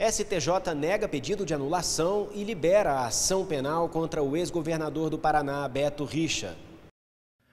STJ nega pedido de anulação e libera a ação penal contra o ex-governador do Paraná, Beto Richa.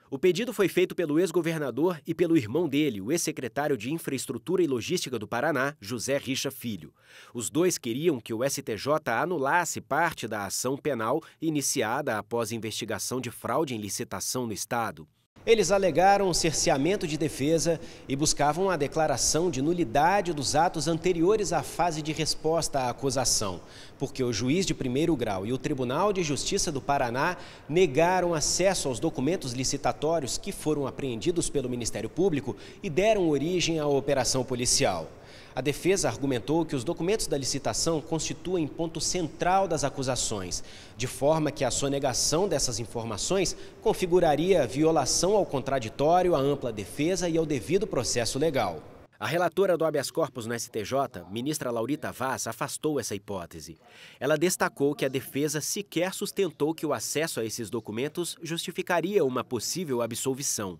O pedido foi feito pelo ex-governador e pelo irmão dele, o ex-secretário de Infraestrutura e Logística do Paraná, José Richa Filho. Os dois queriam que o STJ anulasse parte da ação penal iniciada após investigação de fraude em licitação no Estado. Eles alegaram cerceamento de defesa e buscavam a declaração de nulidade dos atos anteriores à fase de resposta à acusação, porque o juiz de primeiro grau e o Tribunal de Justiça do Paraná negaram acesso aos documentos licitatórios que foram apreendidos pelo Ministério Público e deram origem à operação policial. A defesa argumentou que os documentos da licitação constituem ponto central das acusações, de forma que a sonegação dessas informações configuraria violação ao contraditório, à ampla defesa e ao devido processo legal. A relatora do habeas corpus no STJ, ministra Laurita Vaz, afastou essa hipótese. Ela destacou que a defesa sequer sustentou que o acesso a esses documentos justificaria uma possível absolvição.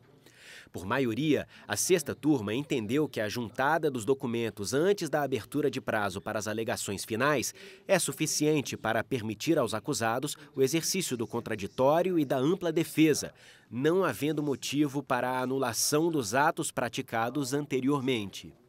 Por maioria, a sexta turma entendeu que a juntada dos documentos antes da abertura de prazo para as alegações finais é suficiente para permitir aos acusados o exercício do contraditório e da ampla defesa, não havendo motivo para a anulação dos atos praticados anteriormente.